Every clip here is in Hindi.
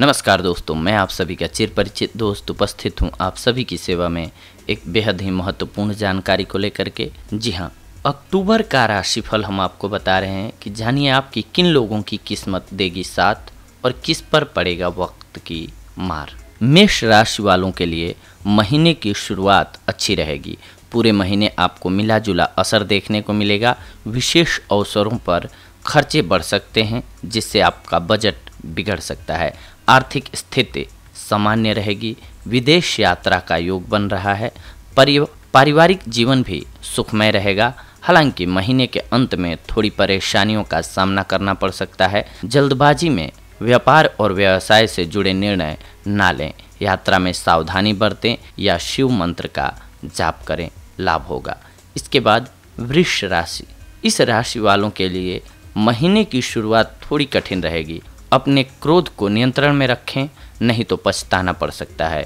नमस्कार दोस्तों मैं आप सभी का चिर परिचित दोस्त उपस्थित हूँ आप सभी की सेवा में एक बेहद ही महत्वपूर्ण जानकारी को लेकर के जी हाँ अक्टूबर का राशिफल हम आपको बता रहे हैं कि जानिए आपकी किन लोगों की किस्मत देगी साथ और किस पर पड़ेगा वक्त की मार मेष राशि वालों के लिए महीने की शुरुआत अच्छी रहेगी पूरे महीने आपको मिला जुला असर देखने को मिलेगा विशेष अवसरों पर खर्चे बढ़ सकते हैं जिससे आपका बजट बिगड़ सकता है आर्थिक स्थिति सामान्य रहेगी विदेश यात्रा का योग बन रहा है पारिवारिक जीवन भी सुखमय रहेगा हालांकि महीने के अंत में थोड़ी परेशानियों का सामना करना पड़ सकता है जल्दबाजी में व्यापार और व्यवसाय से जुड़े निर्णय ना लें यात्रा में सावधानी बरतें या शिव मंत्र का जाप करें लाभ होगा इसके बाद वृक्ष राशि इस राशि वालों के लिए महीने की शुरुआत थोड़ी कठिन रहेगी अपने क्रोध को नियंत्रण में रखें नहीं तो पछताना पड़ सकता है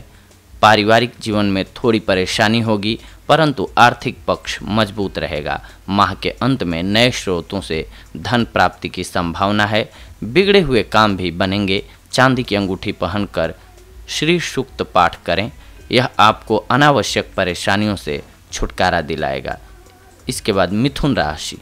पारिवारिक जीवन में थोड़ी परेशानी होगी परंतु आर्थिक पक्ष मजबूत रहेगा माह के अंत में नए स्रोतों से धन प्राप्ति की संभावना है बिगड़े हुए काम भी बनेंगे चांदी की अंगूठी पहनकर श्री सूक्त पाठ करें यह आपको अनावश्यक परेशानियों से छुटकारा दिलाएगा इसके बाद मिथुन राशि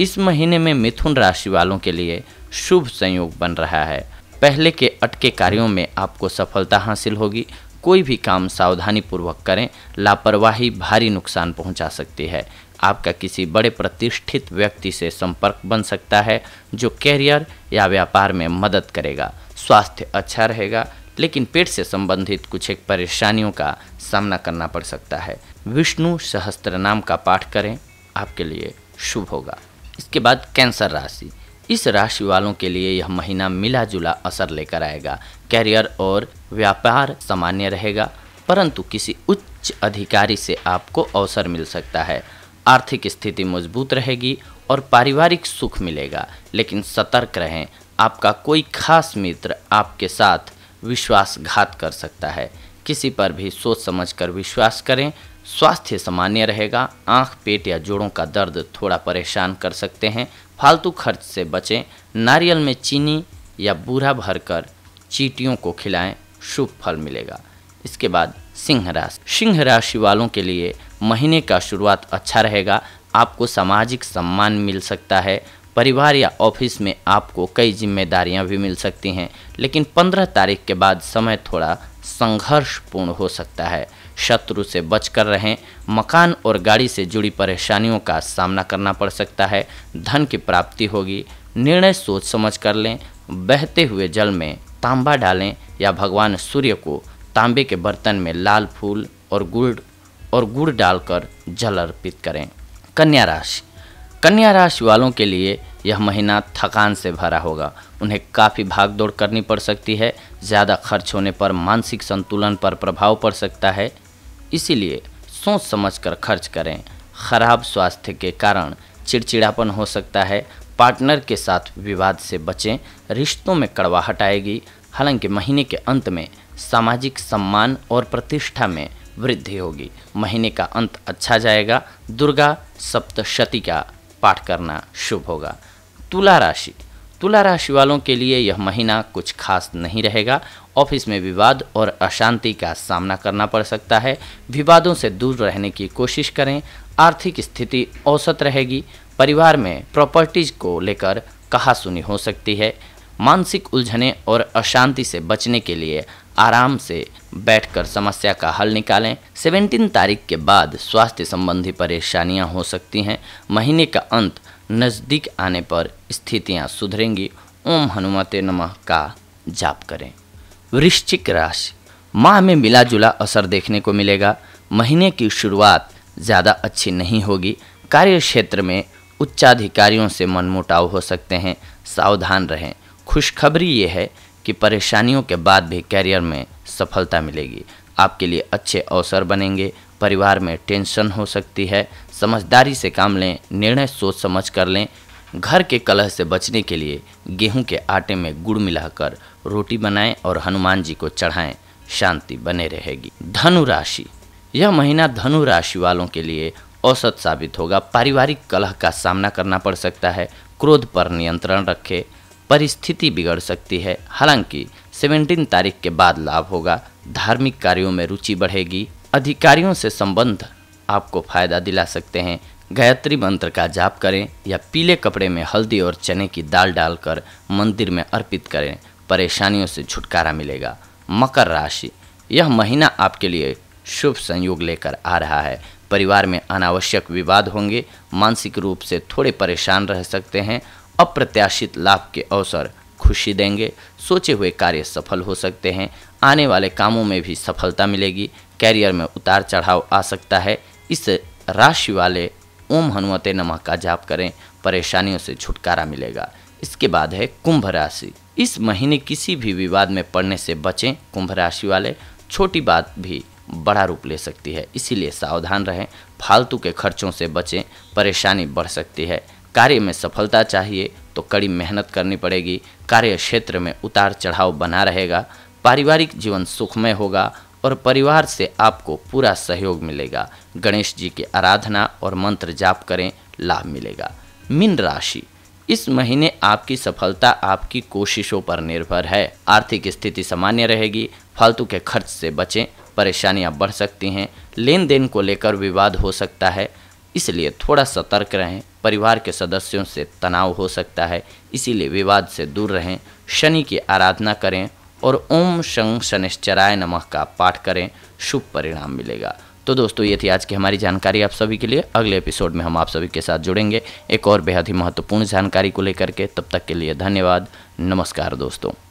इस महीने में मिथुन राशि वालों के लिए शुभ संयोग बन रहा है पहले के अटके कार्यों में आपको सफलता हासिल होगी कोई भी काम सावधानी पूर्वक करें लापरवाही भारी नुकसान पहुंचा सकती है आपका किसी बड़े प्रतिष्ठित व्यक्ति से संपर्क बन सकता है जो कैरियर या व्यापार में मदद करेगा स्वास्थ्य अच्छा रहेगा लेकिन पेट से संबंधित कुछ एक परेशानियों का सामना करना पड़ सकता है विष्णु सहस्त्र नाम का पाठ करें आपके लिए शुभ होगा इसके बाद कैंसर राशि इस राशि वालों के लिए यह महीना मिला जुला असर लेकर आएगा कैरियर और व्यापार सामान्य रहेगा परंतु किसी उच्च अधिकारी से आपको अवसर मिल सकता है आर्थिक स्थिति मजबूत रहेगी और पारिवारिक सुख मिलेगा लेकिन सतर्क रहें आपका कोई खास मित्र आपके साथ विश्वासघात कर सकता है किसी पर भी सोच समझकर विश्वास करें स्वास्थ्य सामान्य रहेगा आंख पेट या जोड़ों का दर्द थोड़ा परेशान कर सकते हैं फालतू खर्च से बचें नारियल में चीनी या बूढ़ा भरकर चीटियों को खिलाएं शुभ फल मिलेगा इसके बाद सिंह राशि सिंह राशि वालों के लिए महीने का शुरुआत अच्छा रहेगा आपको सामाजिक सम्मान मिल सकता है परिवार या ऑफिस में आपको कई जिम्मेदारियां भी मिल सकती हैं लेकिन 15 तारीख के बाद समय थोड़ा संघर्षपूर्ण हो सकता है शत्रु से बचकर रहें मकान और गाड़ी से जुड़ी परेशानियों का सामना करना पड़ सकता है धन की प्राप्ति होगी निर्णय सोच समझ कर लें बहते हुए जल में तांबा डालें या भगवान सूर्य को तांबे के बर्तन में लाल फूल और गुड़ और गुड़ डालकर जल अर्पित करें कन्या राशि कन्या राशि वालों के लिए यह महीना थकान से भरा होगा उन्हें काफ़ी भाग दौड़ करनी पड़ सकती है ज़्यादा खर्च होने पर मानसिक संतुलन पर प्रभाव पड़ सकता है इसीलिए सोच समझकर खर्च करें खराब स्वास्थ्य के कारण चिड़चिड़ापन हो सकता है पार्टनर के साथ विवाद से बचें रिश्तों में कड़वाहट आएगी हालांकि महीने के अंत में सामाजिक सम्मान और प्रतिष्ठा में वृद्धि होगी महीने का अंत अच्छा जाएगा दुर्गा सप्तशती का पाठ करना शुभ होगा तुला राशि तुला राशि वालों के लिए यह महीना कुछ खास नहीं रहेगा ऑफिस में विवाद और अशांति का सामना करना पड़ सकता है विवादों से दूर रहने की कोशिश करें आर्थिक स्थिति औसत रहेगी परिवार में प्रॉपर्टीज को लेकर कहासुनी हो सकती है मानसिक उलझने और अशांति से बचने के लिए आराम से बैठकर समस्या का हल निकालें सेवेंटीन तारीख के बाद स्वास्थ्य संबंधी परेशानियां हो सकती हैं महीने का अंत नज़दीक आने पर स्थितियां सुधरेंगी ओम हनुमते नमः का जाप करें वृश्चिक राशि माह में मिला जुला असर देखने को मिलेगा महीने की शुरुआत ज़्यादा अच्छी नहीं होगी कार्य क्षेत्र में उच्चाधिकारियों से मनमुटाव हो सकते हैं सावधान रहें खुशखबरी ये है कि परेशानियों के बाद भी कैरियर में सफलता मिलेगी आपके लिए अच्छे अवसर बनेंगे परिवार में टेंशन हो सकती है समझदारी से काम लें निर्णय सोच समझ कर लें घर के कलह से बचने के लिए गेहूं के आटे में गुड़ मिलाकर रोटी बनाएं और हनुमान जी को चढ़ाएं शांति बने रहेगी धनु राशि यह महीना धनु राशि वालों के लिए औसत साबित होगा पारिवारिक कलह का सामना करना पड़ सकता है क्रोध पर नियंत्रण रखें परिस्थिति बिगड़ सकती है हालांकि 17 तारीख के बाद लाभ होगा धार्मिक कार्यों में रुचि बढ़ेगी अधिकारियों से संबंध आपको फायदा दिला सकते हैं गायत्री मंत्र का जाप करें या पीले कपड़े में हल्दी और चने की दाल डालकर मंदिर में अर्पित करें परेशानियों से छुटकारा मिलेगा मकर राशि यह महीना आपके लिए शुभ संयोग लेकर आ रहा है परिवार में अनावश्यक विवाद होंगे मानसिक रूप से थोड़े परेशान रह सकते हैं अप्रत्याशित लाभ के अवसर खुशी देंगे सोचे हुए कार्य सफल हो सकते हैं आने वाले कामों में भी सफलता मिलेगी कैरियर में उतार चढ़ाव आ सकता है इस राशि वाले ओम हनुमते नमः का जाप करें परेशानियों से छुटकारा मिलेगा इसके बाद है कुंभ राशि इस महीने किसी भी विवाद में पड़ने से बचें कुंभ राशि वाले छोटी बात भी बड़ा रूप ले सकती है इसीलिए सावधान रहें फालतू के खर्चों से बचें परेशानी बढ़ सकती है कार्य में सफलता चाहिए तो कड़ी मेहनत करनी पड़ेगी कार्य क्षेत्र में उतार चढ़ाव बना रहेगा पारिवारिक जीवन सुखमय होगा और परिवार से आपको पूरा सहयोग मिलेगा गणेश जी की आराधना और मंत्र जाप करें लाभ मिलेगा मीन राशि इस महीने आपकी सफलता आपकी कोशिशों पर निर्भर है आर्थिक स्थिति सामान्य रहेगी फालतू के खर्च से बचें परेशानियां बढ़ सकती हैं लेन देन को लेकर विवाद हो सकता है इसलिए थोड़ा सतर्क रहें परिवार के सदस्यों से तनाव हो सकता है इसीलिए विवाद से दूर रहें शनि की आराधना करें और ओम शं शनिश्चराय नमः का पाठ करें शुभ परिणाम मिलेगा तो दोस्तों ये थी आज की हमारी जानकारी आप सभी के लिए अगले एपिसोड में हम आप सभी के साथ जुड़ेंगे एक और बेहद ही महत्वपूर्ण जानकारी को लेकर के तब तक के लिए धन्यवाद नमस्कार दोस्तों